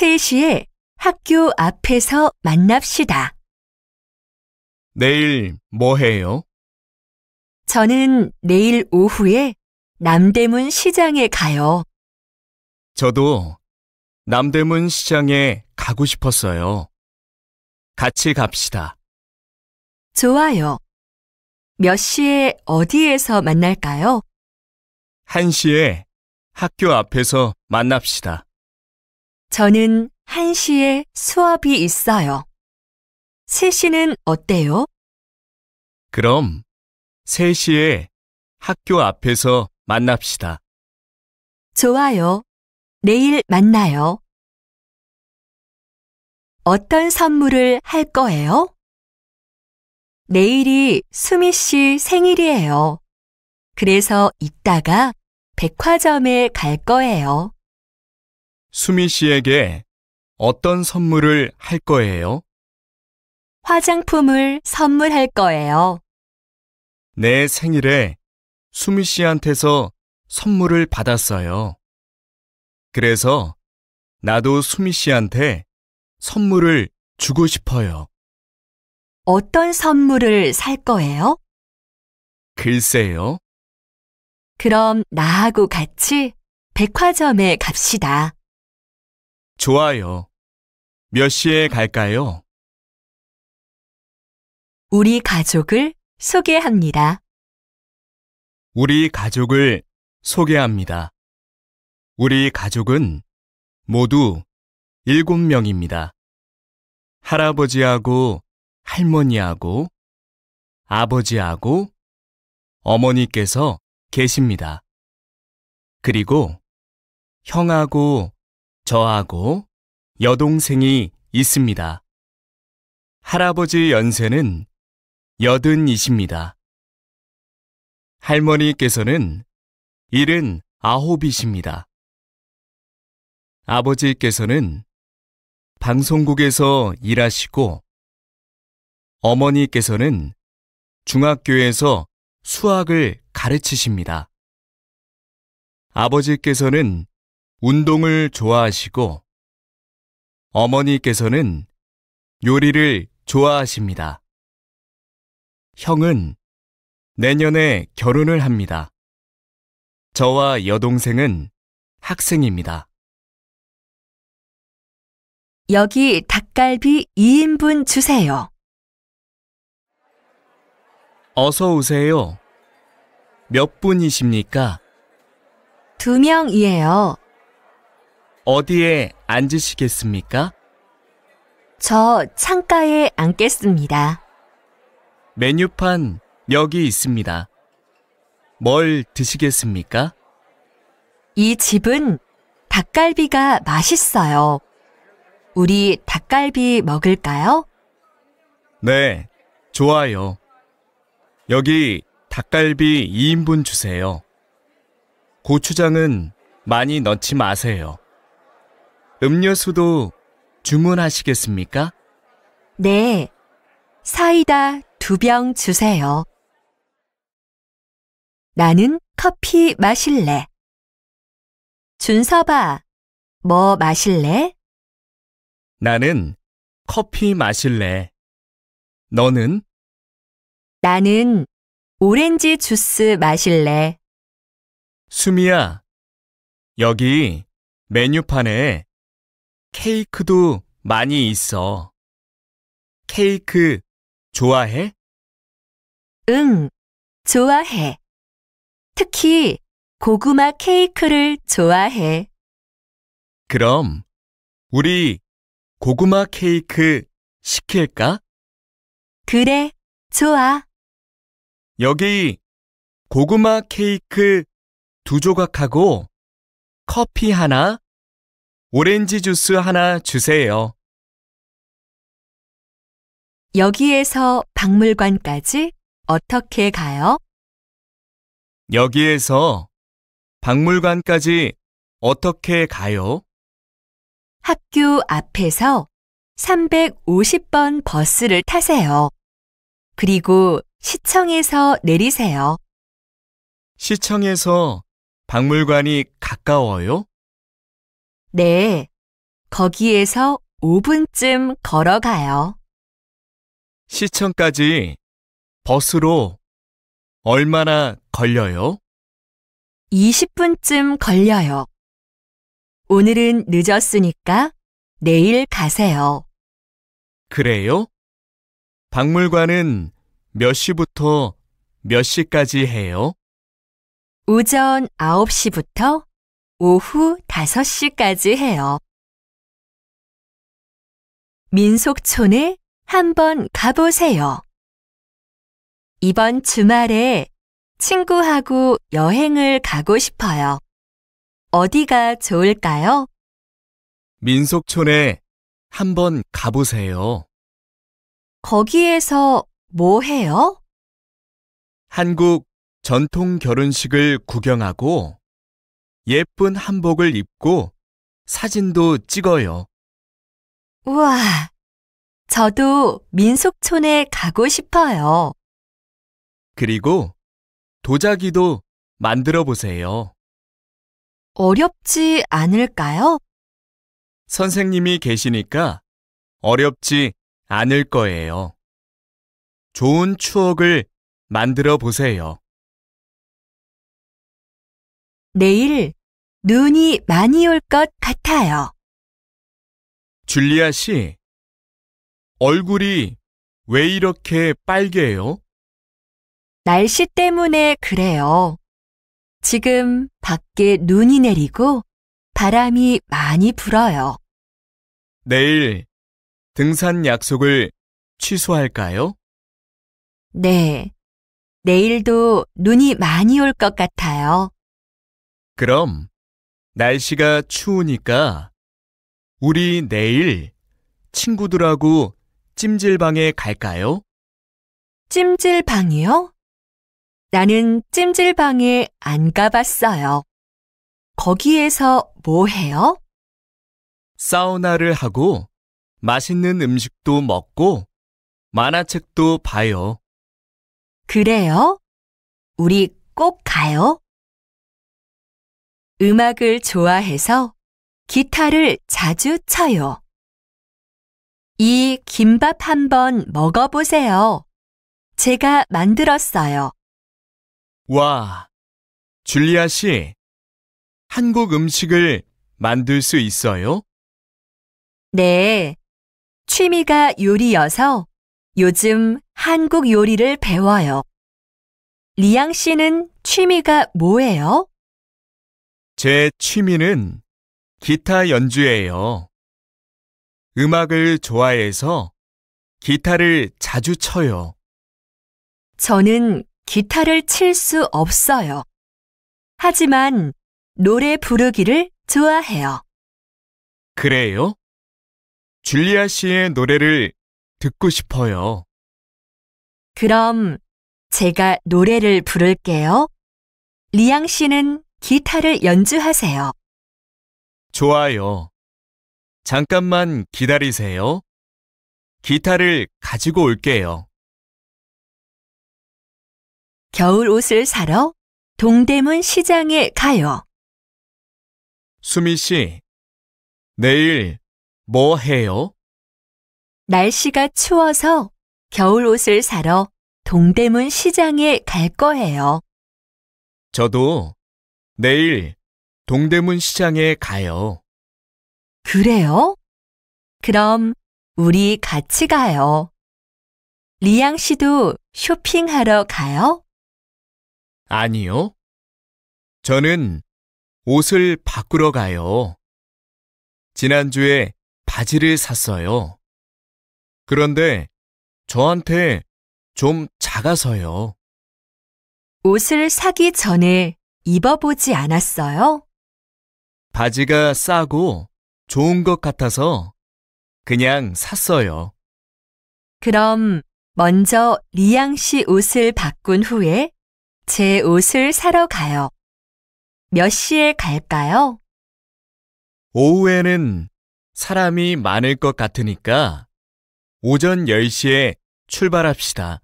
3시에 학교 앞에서 만납시다. 내일 뭐 해요? 저는 내일 오후에 남대문 시장에 가요. 저도 남대문 시장에 가고 싶었어요. 같이 갑시다. 좋아요. 몇 시에 어디에서 만날까요? 1시에 학교 앞에서 만납시다. 저는 1시에 수업이 있어요. 3시는 어때요? 그럼 3시에 학교 앞에서 만납시다. 좋아요. 내일 만나요. 어떤 선물을 할 거예요? 내일이 수미 씨 생일이에요. 그래서 이따가 백화점에 갈 거예요. 수미 씨에게 어떤 선물을 할 거예요? 화장품을 선물할 거예요. 내 생일에 수미 씨한테서 선물을 받았어요. 그래서 나도 수미 씨한테 선물을 주고 싶어요. 어떤 선물을 살 거예요? 글쎄요. 그럼 나하고 같이 백화점에 갑시다. 좋아요. 몇 시에 갈까요? 우리 가족을 소개합니다. 우리 가족을 소개합니다. 우리 가족은 모두 일곱 명입니다. 할아버지하고 할머니하고 아버지하고 어머니께서 계십니다. 그리고 형하고 저하고 여동생이 있습니다. 할아버지 연세는 여든이십니다. 할머니께서는 일흔 아홉이십니다. 아버지께서는 방송국에서 일하시고 어머니께서는 중학교에서 수학을 가르치십니다. 아버지께서는 운동을 좋아하시고 어머니께서는 요리를 좋아하십니다. 형은 내년에 결혼을 합니다. 저와 여동생은 학생입니다. 여기 닭갈비 2인분 주세요. 어서 오세요. 몇 분이십니까? 두 명이에요. 어디에 앉으시겠습니까? 저 창가에 앉겠습니다. 메뉴판 여기 있습니다. 뭘 드시겠습니까? 이 집은 닭갈비가 맛있어요. 우리 닭갈비 먹을까요? 네, 좋아요. 여기 닭갈비 2인분 주세요. 고추장은 많이 넣지 마세요. 음료수도 주문하시겠습니까? 네. 사이다 두 병 주세요. 나는 커피 마실래. 준서봐, 뭐 마실래? 나는 커피 마실래. 너는? 나는 오렌지 주스 마실래. 수미야, 여기 메뉴판에 케이크도 많이 있어. 케이크 좋아해? 응, 좋아해. 특히 고구마 케이크를 좋아해. 그럼 우리 고구마 케이크 시킬까? 그래, 좋아. 여기 고구마 케이크 두 조각하고 커피 하나 오렌지 주스 하나 주세요. 여기에서 박물관까지 어떻게 가요? 여기에서 박물관까지 어떻게 가요? 학교 앞에서 350번 버스를 타세요. 그리고 시청에서 내리세요. 시청에서 박물관이 가까워요? 네, 거기에서 5분쯤 걸어가요. 시청까지 버스로 얼마나 걸려요? 20분쯤 걸려요. 오늘은 늦었으니까 내일 가세요. 그래요? 박물관은 몇 시부터 몇 시까지 해요? 오전 9시부터 오후 5시까지 해요. 민속촌에 한번 가보세요. 이번 주말에 친구하고 여행을 가고 싶어요. 어디가 좋을까요? 민속촌에 한번 가보세요. 거기에서 뭐 해요? 한국 전통 결혼식을 구경하고 예쁜 한복을 입고 사진도 찍어요. 우와, 저도 민속촌에 가고 싶어요. 그리고 도자기도 만들어 보세요. 어렵지 않을까요? 선생님이 계시니까 어렵지 않을 거예요. 좋은 추억을 만들어 보세요. 내일 눈이 많이 올 것 같아요. 줄리아 씨, 얼굴이 왜 이렇게 빨개요? 날씨 때문에 그래요. 지금 밖에 눈이 내리고 바람이 많이 불어요. 내일 등산 약속을 취소할까요? 네. 내일도 눈이 많이 올 것 같아요. 그럼 날씨가 추우니까 우리 내일 친구들하고 찜질방에 갈까요? 찜질방이요? 나는 찜질방에 안 가봤어요. 거기에서 뭐 해요? 사우나를 하고 맛있는 음식도 먹고 만화책도 봐요. 그래요? 우리 꼭 가요. 음악을 좋아해서 기타를 자주 쳐요. 이 김밥 한번 먹어보세요. 제가 만들었어요. 와, 줄리아 씨, 한국 음식을 만들 수 있어요? 네, 취미가 요리여서 요즘 한국 요리를 배워요. 리양 씨는 취미가 뭐예요? 제 취미는 기타 연주예요. 음악을 좋아해서 기타를 자주 쳐요. 저는 기타를 칠 수 없어요. 하지만 노래 부르기를 좋아해요. 그래요? 줄리아 씨의 노래를 듣고 싶어요. 그럼 제가 노래를 부를게요. 리앙 씨는 기타를 연주하세요. 좋아요. 잠깐만 기다리세요. 기타를 가지고 올게요. 겨울 옷을 사러 동대문 시장에 가요. 수미 씨, 내일 뭐 해요? 날씨가 추워서 겨울 옷을 사러 동대문 시장에 갈 거예요. 저도 내일 동대문 시장에 가요. 그래요? 그럼 우리 같이 가요. 리양 씨도 쇼핑하러 가요? 아니요. 저는 옷을 바꾸러 가요. 지난주에 바지를 샀어요. 그런데 저한테 좀 작아서요. 옷을 사기 전에 입어보지 않았어요? 바지가 싸고 좋은 것 같아서 그냥 샀어요. 그럼 먼저 리양 씨 옷을 바꾼 후에 제 옷을 사러 가요. 몇 시에 갈까요? 오후에는 사람이 많을 것 같으니까 오전 10시에 출발합시다.